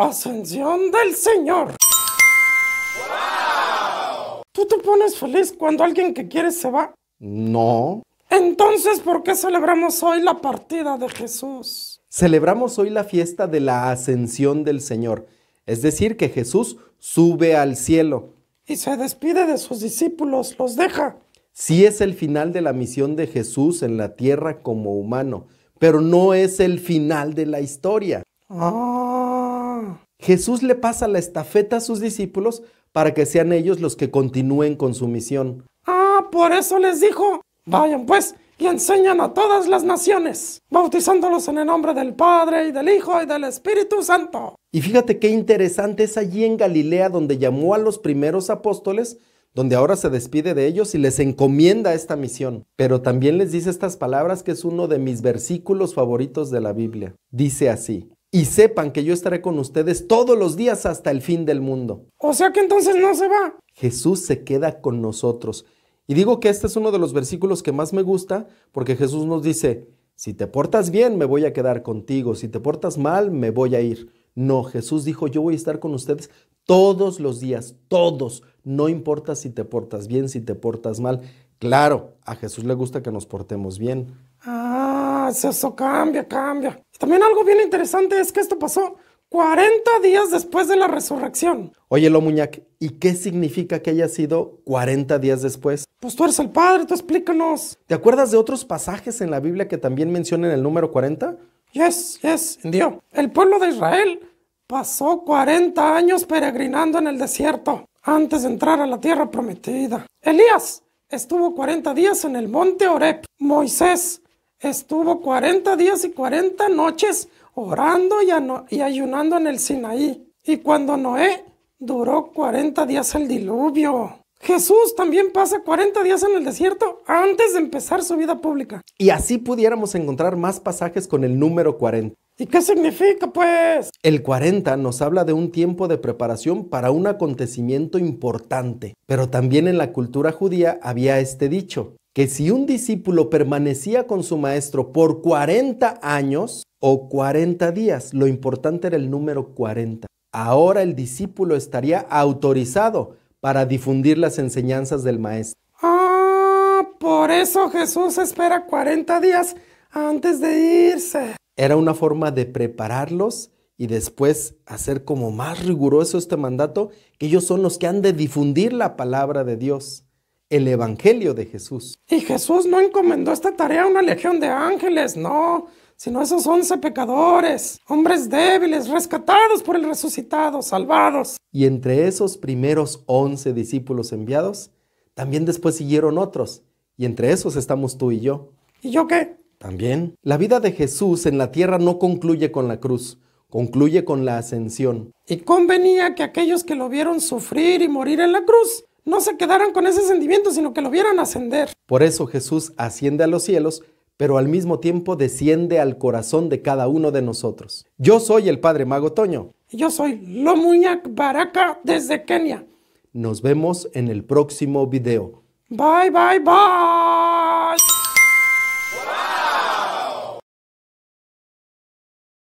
Ascensión del Señor. ¡Wow! ¿Tú te pones feliz cuando alguien que quieres se va? No. Entonces, ¿por qué celebramos hoy la partida de Jesús? Celebramos hoy la fiesta de la ascensión del Señor, es decir, que Jesús sube al cielo. Y se despide de sus discípulos, los deja. Sí es el final de la misión de Jesús en la tierra como humano, pero no es el final de la historia. Ah Jesús le pasa la estafeta a sus discípulos para que sean ellos los que continúen con su misión. Ah, por eso les dijo, vayan pues y enseñan a todas las naciones, bautizándolos en el nombre del Padre y del Hijo y del Espíritu Santo. Y fíjate qué interesante es allí en Galilea donde llamó a los primeros apóstoles, donde ahora se despide de ellos y les encomienda esta misión. Pero también les dice estas palabras que es uno de mis versículos favoritos de la Biblia. Dice así, y sepan que yo estaré con ustedes todos los días hasta el fin del mundo. O sea que entonces no se va. Jesús se queda con nosotros. Y digo que este es uno de los versículos que más me gusta porque Jesús nos dice, si te portas bien, me voy a quedar contigo, si te portas mal, me voy a ir. No, Jesús dijo, yo voy a estar con ustedes todos los días, todos, no importa si te portas bien, si te portas mal. Claro, a Jesús le gusta que nos portemos bien. Ah, eso cambia, cambia. También algo bien interesante es que esto pasó 40 días después de la resurrección. Oye, muñac, ¿y qué significa que haya sido 40 días después? Pues tú eres el padre, tú explícanos. ¿Te acuerdas de otros pasajes en la Biblia que también mencionan el número 40? Yes, yes, Dios. El pueblo de Israel pasó 40 años peregrinando en el desierto antes de entrar a la tierra prometida. Elías estuvo 40 días en el monte Horeb. Moisés estuvo 40 días y 40 noches orando y, ayunando en el Sinaí. Y cuando Noé duró 40 días el diluvio. Jesús también pasa 40 días en el desierto antes de empezar su vida pública. Y así pudiéramos encontrar más pasajes con el número 40. ¿Y qué significa pues? El 40 nos habla de un tiempo de preparación para un acontecimiento importante, pero también en la cultura judía había este dicho, si un discípulo permanecía con su maestro por 40 años o 40 días, lo importante era el número 40, ahora el discípulo estaría autorizado para difundir las enseñanzas del maestro. Ah, por eso Jesús espera 40 días antes de irse. Era una forma de prepararlos y después hacer como más riguroso este mandato, que ellos son los que han de difundir la palabra de Dios el Evangelio de Jesús. Y Jesús no encomendó esta tarea a una legión de ángeles, no, sino a esos once pecadores, hombres débiles, rescatados por el resucitado, salvados. Y entre esos primeros once discípulos enviados, también después siguieron otros, y entre esos estamos tú y yo. ¿Y yo qué? También. La vida de Jesús en la tierra no concluye con la cruz, concluye con la ascensión. Y convenía que aquellos que lo vieron sufrir y morir en la cruz no se quedaran con ese sentimiento, sino que lo vieran ascender. Por eso Jesús asciende a los cielos, pero al mismo tiempo desciende al corazón de cada uno de nosotros. Yo soy el Padre Mago Toño. Yo soy Lomuñac Baraka desde Kenia. Nos vemos en el próximo video. Bye, bye, bye.